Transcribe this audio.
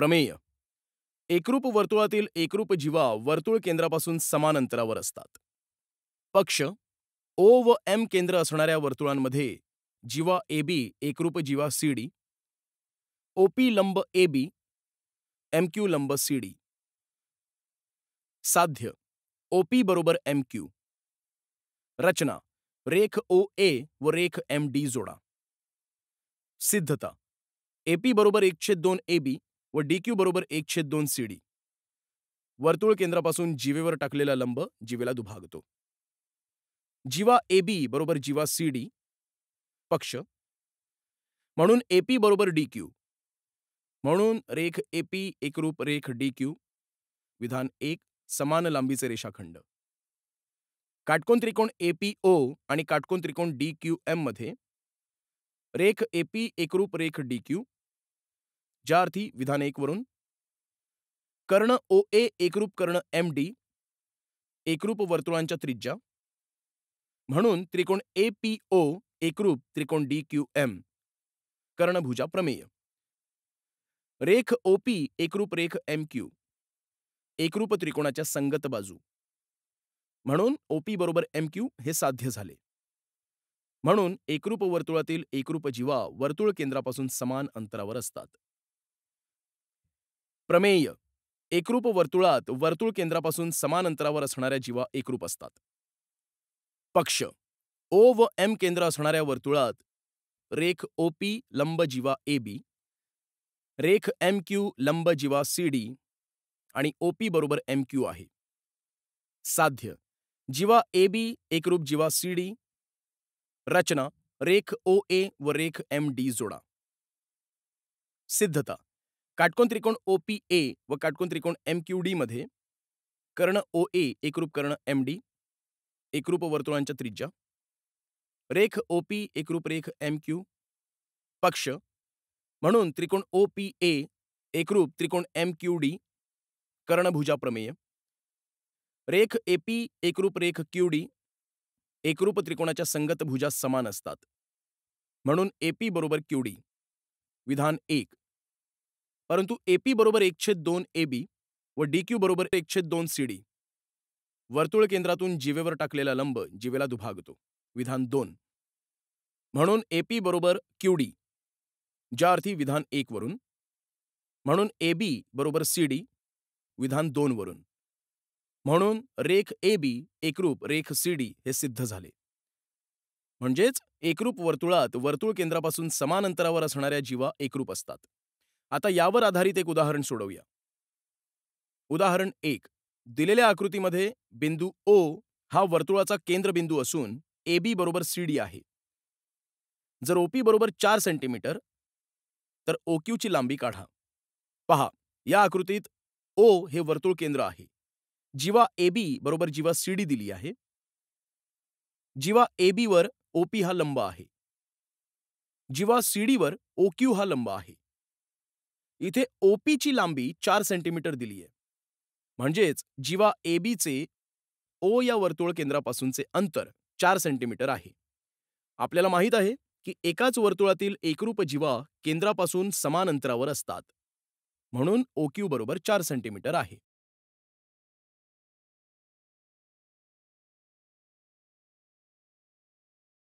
प्रमेय एकरूप वर्तुळातील एकरूप जीवा वर्तुळ केंद्रापासून समान अंतरावर असतात पक्ष ओ व एम केंद्र असणाऱ्या वर्तुळांमध्ये जीवा ए बी एकरूप जीवा सी डी ओपी लंब ए बी एम क्यू लंब सी डी साध्य ओपी बरोबर एम क्यू रचना रेख ओ ए व रेख एम डी जोडा सिद्धता एपी बरोबर एकशे दोन ए बी व डी क्यू बरोबर एक छेद दोन सी डी वर्तुळ केंद्रापासून जीवेवर टाकलेला लंब जीवेला दुभागतो जीवा ए बी बरोबर जीवा सी डी पक्ष म्हणून एपी बरोबर डी क्यू म्हणून रेख एपी एकरूप रेख डी क्यू विधान एक समान लांबीचे रेषाखंड काटकोन त्रिकोण एपीओ आणि काटकोन त्रिकोण डी क्यू एम मध्ये रेख एपी एकरूप रेख डी क्यू ज्या अर्थी विधान एक वरून कर्ण ओ ए एकरूप कर्ण एम डी एकरूप वर्तुळांच्या त्रिज्या म्हणून त्रिकोण ए पी ओ एकरूप त्रिकोण डी क्यू एम कर्णभुजा प्रमेय रेख ओ पी एकरूप रेख एम क्यू एकरूप त्रिकोणाच्या संगत बाजू म्हणून ओपी बरोबर एम क्यू हे साध्य झाले म्हणून एकरूप वर्तुळातील एकरूप जीवा वर्तुळ केंद्रापासून समान अंतरावर असतात प्रमेय एकरूप वर्तुळात वर्तुळ केंद्रापासून समान अंतरावर असणाऱ्या जीवा एकरूप असतात पक्ष ओ व एम केंद्र असणाऱ्या वर्तुळात रेख ओ पी लंब जीवा ए बी रेख एम क्यू लंब जीवा सी डी आणि ओ पी बरोबर एम क्यू आहे साध्य जीवा ए बी एकरूप जीवा सी डी रचना रेख ओ ए व रेख एम डी जोडा सिद्धता काटकोन त्रिकोण ओ पी ए व काटकोन त्रिकोण एम क्यू डीमध्ये कर्ण ओ ए एकरूप कर्ण एम डी एकरूप वर्तुळांच्या त्रिज्या रेख ओ पी एकरूप रेख एम क्यू पक्ष म्हणून त्रिकोण ओ पी ए एकरूप त्रिकोण एम क्यू डी कर्णभुजा प्रमेय रेख ए पी एकरूप रेख क्यू डी एकरूप त्रिकोणाच्या संगत भुजा समान असतात म्हणून ए पी बरोबर क्यू डी विधान एक परंतु एपी बरोबर एकशे दोन बी व क्यू बरोबर एकशे दोन डी वर्तुळ केंद्रातून जीवेवर टाकलेला लंब जीवेला दुभागतो विधान दोन म्हणून एपी बरोबर डी ज्या अर्थी विधान एक वरून म्हणून बी बरोबर डी विधान दोन वरून म्हणून रेख ए बी एकरूप रेख सी डी हे सिद्ध झाले म्हणजेच एकरूप वर्तुळात वर्तुळ केंद्रापासून समान अंतरावर असणाऱ्या जीवा एकरूप असतात आता यावर आधारित एक उदाहरण सोडवूया उदाहरण एक दिलेल्या आकृतीमध्ये बिंदू ओ हा वर्तुळाचा केंद्रबिंदू असून ए बी बरोबर सी डी आहे जर ओपी बरोबर चार सेंटीमीटर तर ओक्यूची लांबी काढा पहा या आकृतीत ओ हे वर्तुळ केंद्र आहे जीवा ए बी बरोबर जीवा सी डी दिली आहे जीवा ए बी वर ओपी हा लंब आहे जीवा सी डी वर ओक्यू हा लंब आहे इथे ओपीची लांबी चार सेंटीमीटर दिली आहे म्हणजेच जीवा ए बीचे ओ या वर्तुळ केंद्रापासूनचे अंतर चार सेंटीमीटर आहे आपल्याला माहीत आहे की एकाच वर्तुळातील एकरूप जीवा केंद्रापासून समान अंतरावर असतात म्हणून ओक्यू बरोबर चार सेंटीमीटर आहे